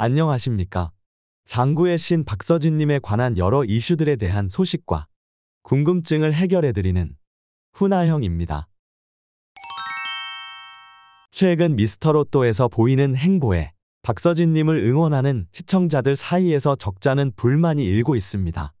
안녕하십니까. 장구의 신 박서진님에 관한 여러 이슈들에 대한 소식과 궁금증을 해결해드리는 훈아형입니다. 최근 미스터로또에서 보이는 행보에 박서진님을 응원하는 시청자들 사이에서 적잖은 불만이 일고 있습니다.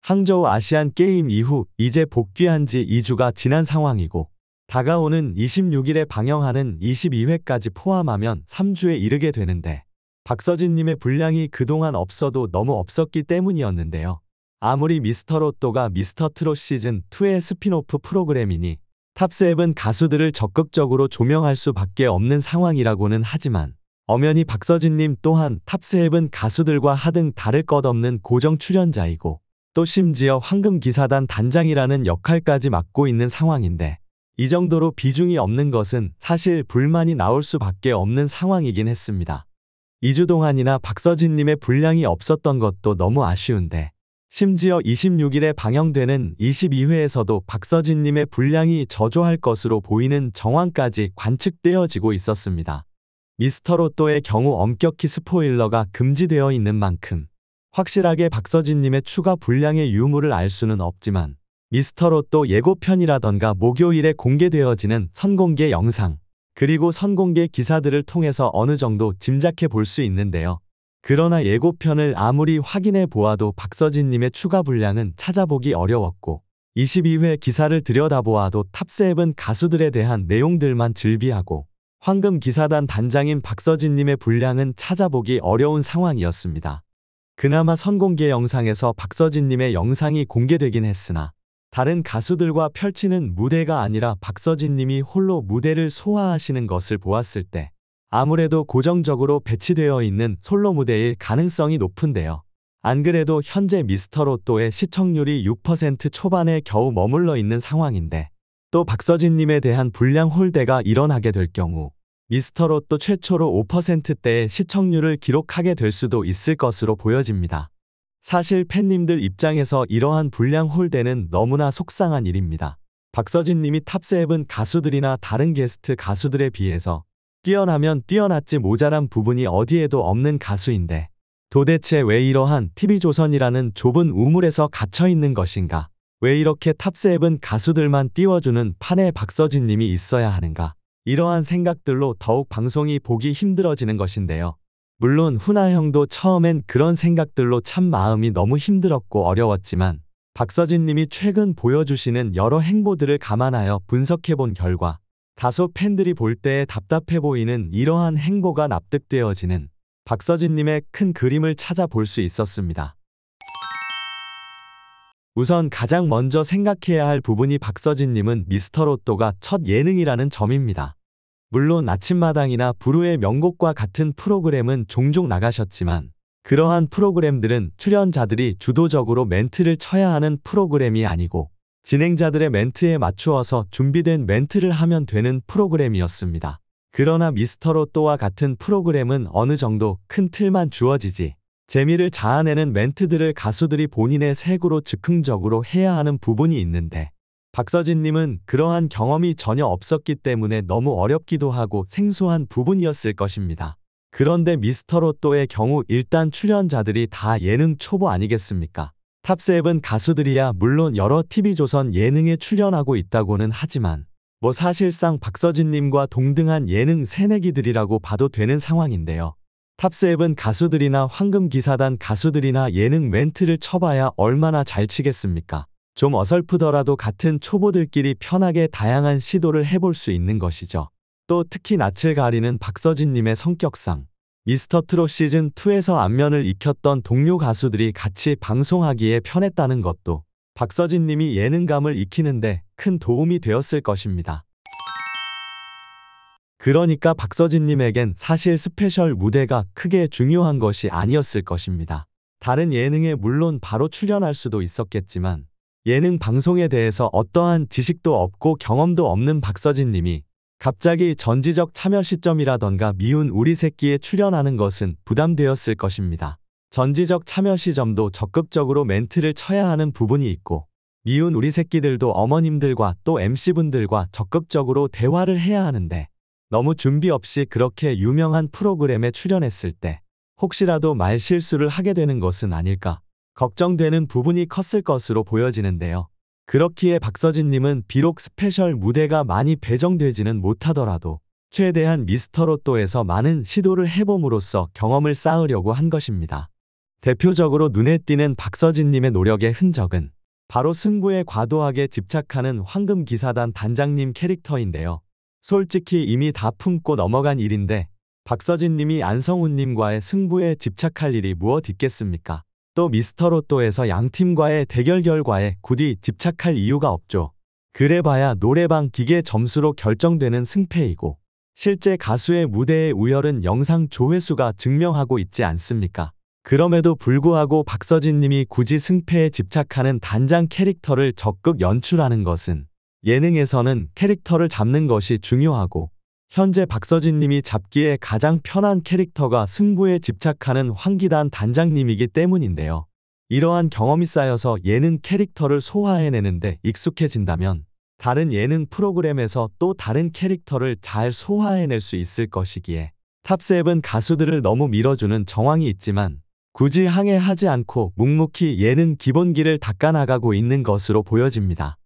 항저우 아시안 게임 이후 이제 복귀한 지 2주가 지난 상황이고 다가오는 26일에 방영하는 22회까지 포함하면 3주에 이르게 되는데 박서진님의 분량이 그동안 없어도 너무 없었기 때문이었는데요. 아무리 미스터 로또가 미스터 트롯 시즌2의 스피노프 프로그램이니 탑세븐 가수들을 적극적으로 조명할 수밖에 없는 상황이라고는 하지만 엄연히 박서진님 또한 탑세븐 가수들과 하등 다를 것 없는 고정 출연자이고 또 심지어 황금기사단 단장이라는 역할까지 맡고 있는 상황인데 이 정도로 비중이 없는 것은 사실 불만이 나올 수밖에 없는 상황이긴 했습니다. 2주 동안이나 박서진님의 분량이 없었던 것도 너무 아쉬운데 심지어 26일에 방영되는 22회에서도 박서진님의 분량이 저조할 것으로 보이는 정황까지 관측되어지고 있었습니다. 미스터 로또의 경우 엄격히 스포일러가 금지되어 있는 만큼 확실하게 박서진님의 추가 분량의 유무를 알 수는 없지만 미스터 로또 예고편이라던가 목요일에 공개되어지는 선공개 영상 그리고 선공개 기사들을 통해서 어느 정도 짐작해 볼 수 있는데요. 그러나 예고편을 아무리 확인해 보아도 박서진님의 추가 분량은 찾아보기 어려웠고 22회 기사를 들여다보아도 탑세븐 가수들에 대한 내용들만 즐비하고 황금 기사단 단장인 박서진님의 분량은 찾아보기 어려운 상황이었습니다. 그나마 선공개 영상에서 박서진님의 영상이 공개되긴 했으나 다른 가수들과 펼치는 무대가 아니라 박서진 님이 홀로 무대를 소화하시는 것을 보았을 때 아무래도 고정적으로 배치되어 있는 솔로 무대일 가능성이 높은데요. 안 그래도 현재 미스터 로또의 시청률이 6% 초반에 겨우 머물러 있는 상황인데 또 박서진 님에 대한 불량 홀대가 일어나게 될 경우 미스터 로또 최초로 5%대의 시청률을 기록하게 될 수도 있을 것으로 보여집니다. 사실 팬님들 입장에서 이러한 불량 홀대는 너무나 속상한 일입니다. 박서진 님이 탑세븐 가수들이나 다른 게스트 가수들에 비해서 뛰어나면 뛰어났지 모자란 부분이 어디에도 없는 가수인데 도대체 왜 이러한 TV조선이라는 좁은 우물에서 갇혀있는 것인가? 왜 이렇게 탑세븐 가수들만 띄워주는 판에 박서진 님이 있어야 하는가? 이러한 생각들로 더욱 방송이 보기 힘들어지는 것인데요. 물론 훈아 형도 처음엔 그런 생각들로 참 마음이 너무 힘들었고 어려웠지만 박서진 님이 최근 보여주시는 여러 행보들을 감안하여 분석해본 결과 다소 팬들이 볼 때에 답답해 보이는 이러한 행보가 납득되어지는 박서진 님의 큰 그림을 찾아볼 수 있었습니다. 우선 가장 먼저 생각해야 할 부분이 박서진 님은 미스터 로또가 첫 예능이라는 점입니다. 물론 아침마당이나 부루의 명곡과 같은 프로그램은 종종 나가셨지만 그러한 프로그램들은 출연자들이 주도적으로 멘트를 쳐야 하는 프로그램이 아니고 진행자들의 멘트에 맞추어서 준비된 멘트를 하면 되는 프로그램이었습니다. 그러나 미스터로 또와 같은 프로그램은 어느 정도 큰 틀만 주어지지 재미를 자아내는 멘트들을 가수들이 본인의 색으로 즉흥적으로 해야 하는 부분이 있는데 박서진님은 그러한 경험이 전혀 없었기 때문에 너무 어렵기도 하고 생소한 부분이었을 것입니다. 그런데 미스터 로또의 경우 일단 출연자들이 다 예능 초보 아니겠습니까? 탑세븐 가수들이야 물론 여러 TV조선 예능에 출연하고 있다고는 하지만 뭐 사실상 박서진님과 동등한 예능 새내기들이라고 봐도 되는 상황인데요. 탑세븐 가수들이나 황금기사단 가수들이나 예능 멘트를 쳐봐야 얼마나 잘 치겠습니까? 좀 어설프더라도 같은 초보들끼리 편하게 다양한 시도를 해볼 수 있는 것이죠. 또 특히 낯을 가리는 박서진님의 성격상 미스터 트롯 시즌2에서 안면을 익혔던 동료 가수들이 같이 방송하기에 편했다는 것도 박서진님이 예능감을 익히는데 큰 도움이 되었을 것입니다. 그러니까 박서진님에겐 사실 스페셜 무대가 크게 중요한 것이 아니었을 것입니다. 다른 예능에 물론 바로 출연할 수도 있었겠지만 예능 방송에 대해서 어떠한 지식도 없고 경험도 없는 박서진 님이 갑자기 전지적 참여 시점이라던가 미운 우리 새끼에 출연하는 것은 부담되었을 것입니다. 전지적 참여 시점도 적극적으로 멘트를 쳐야 하는 부분이 있고 미운 우리 새끼들도 어머님들과 또 MC분들과 적극적으로 대화를 해야 하는데 너무 준비 없이 그렇게 유명한 프로그램에 출연했을 때 혹시라도 말실수를 하게 되는 것은 아닐까 걱정되는 부분이 컸을 것으로 보여지는데요. 그렇기에 박서진님은 비록 스페셜 무대가 많이 배정되지는 못하더라도 최대한 미스터 로또에서 많은 시도를 해봄으로써 경험을 쌓으려고 한 것입니다. 대표적으로 눈에 띄는 박서진님의 노력의 흔적은 바로 승부에 과도하게 집착하는 황금기사단 단장님 캐릭터인데요. 솔직히 이미 다 품고 넘어간 일인데 박서진님이 안성훈님과의 승부에 집착할 일이 무엇 있겠습니까? 또 미스터 로또에서 양팀과의 대결 결과에 굳이 집착할 이유가 없죠. 그래봐야 노래방 기계 점수로 결정되는 승패이고 실제 가수의 무대의 우열은 영상 조회수가 증명하고 있지 않습니까? 그럼에도 불구하고 박서진 님이 굳이 승패에 집착하는 단장 캐릭터를 적극 연출하는 것은 예능에서는 캐릭터를 잡는 것이 중요하고 현재 박서진님이 잡기에 가장 편한 캐릭터가 승부에 집착하는 황기단 단장님이기 때문인데요. 이러한 경험이 쌓여서 예능 캐릭터를 소화해내는데 익숙해진다면 다른 예능 프로그램에서 또 다른 캐릭터를 잘 소화해낼 수 있을 것이기에 탑세븐 가수들을 너무 밀어주는 정황이 있지만 굳이 항해하지 않고 묵묵히 예능 기본기를 닦아나가고 있는 것으로 보여집니다.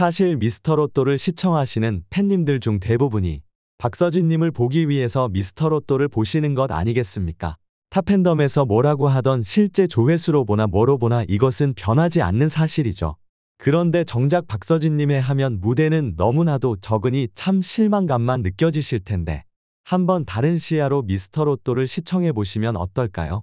사실 미스터 로또를 시청하시는 팬님들 중 대부분이 박서진님을 보기 위해서 미스터 로또를 보시는 것 아니겠습니까? 타팬덤에서 뭐라고 하던 실제 조회수로 보나 뭐로 보나 이것은 변하지 않는 사실이죠. 그런데 정작 박서진님의 하면 무대는 너무나도 적으니 참 실망감만 느껴지실 텐데 한번 다른 시야로 미스터 로또를 시청해 보시면 어떨까요?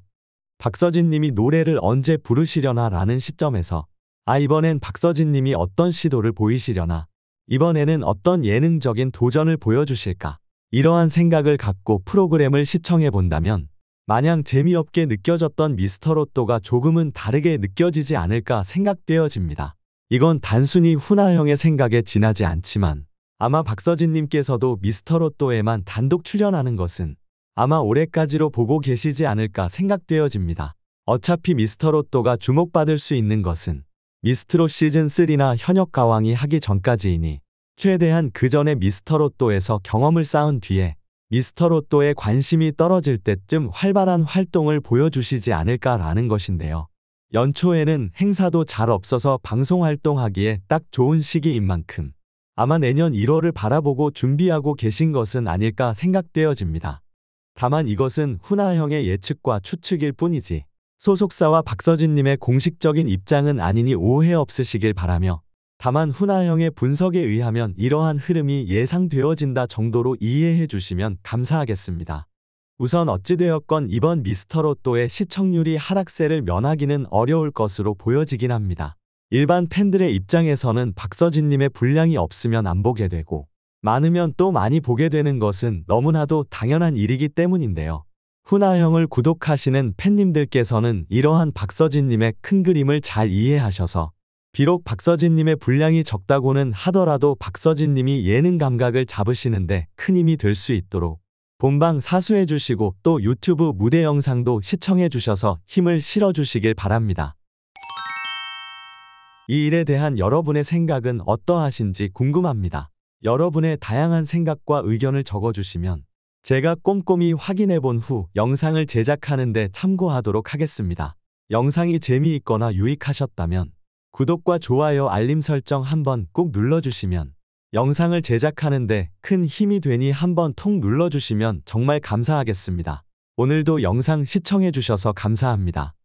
박서진님이 노래를 언제 부르시려나 라는 시점에서 아 이번엔 박서진님이 어떤 시도를 보이시려나 이번에는 어떤 예능적인 도전을 보여주실까 이러한 생각을 갖고 프로그램을 시청해 본다면 마냥 재미없게 느껴졌던 미스터 로또가 조금은 다르게 느껴지지 않을까 생각되어집니다. 이건 단순히 훈아형의 생각에 지나지 않지만 아마 박서진님께서도 미스터 로또에만 단독 출연하는 것은 아마 올해까지로 보고 계시지 않을까 생각되어집니다. 어차피 미스터 로또가 주목받을 수 있는 것은 미스트롯 시즌3나 현역 가왕이 하기 전까지이니 최대한 그 전에 미스터 로또에서 경험을 쌓은 뒤에 미스터 로또에 관심이 떨어질 때쯤 활발한 활동을 보여주시지 않을까라는 것인데요. 연초에는 행사도 잘 없어서 방송 활동하기에 딱 좋은 시기인 만큼 아마 내년 1월을 바라보고 준비하고 계신 것은 아닐까 생각되어집니다. 다만 이것은 훈나 형의 예측과 추측일 뿐이지 소속사와 박서진님의 공식적인 입장은 아니니 오해 없으시길 바라며 다만 훈아형의 분석에 의하면 이러한 흐름이 예상되어진다 정도로 이해해 주시면 감사하겠습니다. 우선 어찌되었건 이번 미스터로또의 시청률이 하락세를 면하기는 어려울 것으로 보여지긴 합니다. 일반 팬들의 입장에서는 박서진님의 분량이 없으면 안 보게 되고 많으면 또 많이 보게 되는 것은 너무나도 당연한 일이기 때문인데요. 훈아형을 구독하시는 팬님들께서는 이러한 박서진님의 큰 그림을 잘 이해하셔서 비록 박서진님의 분량이 적다고는 하더라도 박서진님이 예능 감각을 잡으시는데 큰 힘이 될 수 있도록 본방 사수해 주시고 또 유튜브 무대 영상도 시청해 주셔서 힘을 실어 주시길 바랍니다. 이 일에 대한 여러분의 생각은 어떠하신지 궁금합니다. 여러분의 다양한 생각과 의견을 적어주시면 제가 꼼꼼히 확인해 본 후 영상을 제작하는데 참고하도록 하겠습니다. 영상이 재미있거나 유익하셨다면 구독과 좋아요 알림 설정 한번 꼭 눌러주시면 영상을 제작하는데 큰 힘이 되니 한번 통 눌러주시면 정말 감사하겠습니다. 오늘도 영상 시청해주셔서 감사합니다.